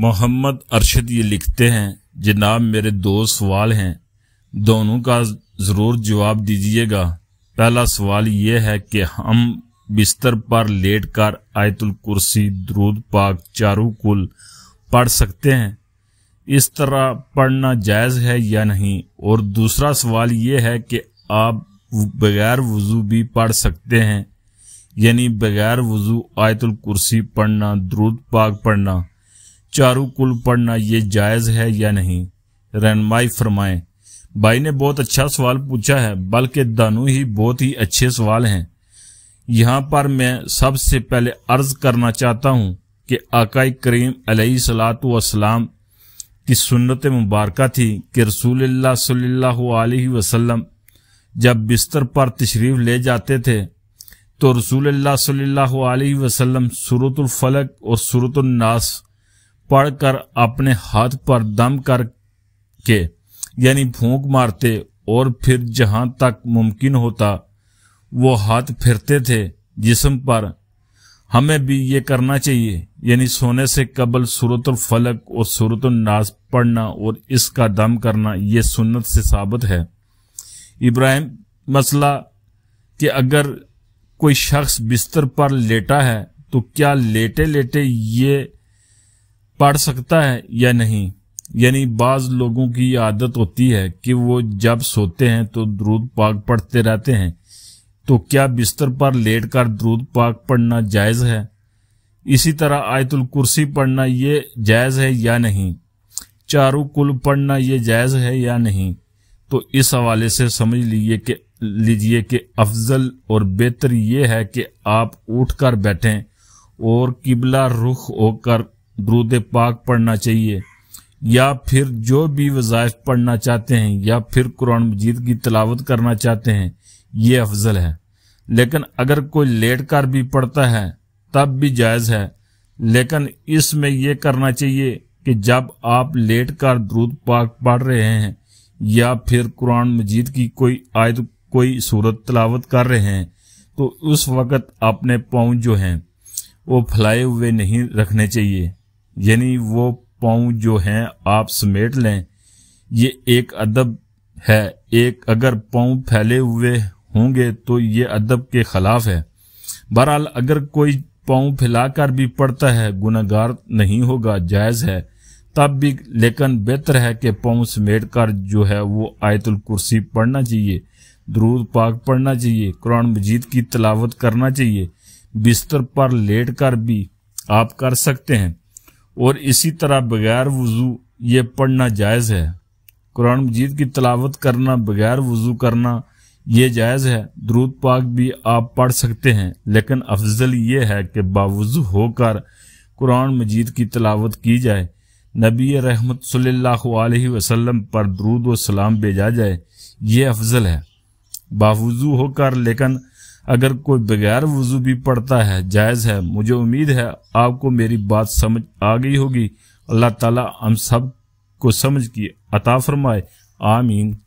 मोहम्मद अरशद ये लिखते हैं जनाब मेरे दो सवाल हैं दोनों का ज़रूर जवाब दीजिएगा पहला सवाल ये है कि हम बिस्तर पर लेट कर आयतुल कुर्सी द्रूद पाक चारू कुल पढ़ सकते हैं इस तरह पढ़ना जायज़ है या नहीं और दूसरा सवाल ये है कि आप बगैर वज़ू भी पढ़ सकते हैं यानी बगैर वज़ू आयतुल कुर्सी पढ़ना द्रूद पाक पढ़ना चारू कुल पढ़ना ये जायज है या नहीं रहनमाई फरमाएं भाई ने बहुत अच्छा सवाल पूछा है बल्कि दानू ही बहुत ही अच्छे सवाल हैं यहाँ पर मैं सबसे पहले अर्ज करना चाहता हूँ कि आकाई करीम सलाम की सुन्नत मुबारक थी कि रसूल सल्लल्लाहु वसल्लम जब बिस्तर पर तशरीफ ले जाते थे तो रसूल सल्लल्लाहु अलैहि वसल्लम सूरतुल फलक और सूरतुल नास पढ़कर अपने हाथ पर दम करके यानी फूंक मारते और फिर जहां तक मुमकिन होता वो हाथ फिरते थे जिसम पर हमें भी ये करना चाहिए यानी सोने से कबल सूरत फलक और सूरत नाज पढ़ना और इसका दम करना ये सुन्नत से साबित है इब्राहिम मसला कि अगर कोई शख्स बिस्तर पर लेटा है तो क्या लेटे लेटे ये पढ़ सकता है या नहीं यानी बाज लोगों की आदत होती है कि वो जब सोते हैं तो दरूद पाक पढ़ते रहते हैं तो क्या बिस्तर पर लेट कर दरूद पाक पढ़ना जायज़ है इसी तरह आयतुल कुर्सी पढ़ना ये जायज़ है या नहीं चारू कुल पढ़ना ये जायज़ है या नहीं तो इस हवाले से समझ लीजिए कि लीजिए कि अफजल और बेहतर ये है कि आप उठकर बैठें और किबला रुख होकर दरूद पाक पढ़ना चाहिए या फिर जो भी वज़ाइफ पढ़ना चाहते हैं या फिर कुरान मजीद की तलावत करना चाहते हैं ये अफजल है लेकिन अगर कोई लेट कर भी पढ़ता है तब भी जायज़ है लेकिन इसमें यह करना चाहिए कि जब आप लेट कर द्रुद पाक पढ़ रहे हैं या फिर कुरान मजीद की कोई आयत कोई सूरत तलावत कर रहे हैं तो उस वक़्त अपने पाँव जो हैं वो फैलाए हुए नहीं रखने चाहिए यानी वो पाँव जो हैं आप समेट लें ये एक अदब है एक अगर पाँव फैले हुए होंगे तो ये अदब के खिलाफ है बहरहाल अगर कोई पाँव फैलाकर भी पड़ता है गुनागार नहीं होगा जायज़ है तब भी लेकिन बेहतर है कि पाँव समेट कर जो है वो आयतुल कुर्सी पढ़ना चाहिए द्रूद पाक पढ़ना चाहिए कुरान मजीद की तलावत करना चाहिए बिस्तर पर लेट कर भी आप कर सकते हैं और इसी तरह बगैर वज़ू ये पढ़ना जायज़ है कुरान मजीद की तलावत करना बगैर वज़ू करना ये जायज़ है दरूद पाक भी आप पढ़ सकते हैं लेकिन अफजल ये है कि बावज़ू होकर कुरान मजीद की तलावत की जाए नबी रहमत सल्लल्लाहु अलैहि वसल्लम पर दरूद व सलाम भेजा जाए ये अफजल है बावज़ू होकर लेकिन अगर कोई बगैर वजू भी पढ़ता है जायज़ है मुझे उम्मीद है आपको मेरी बात समझ आ गई होगी अल्लाह ताला हम सब को समझ की अता फरमाए आमीन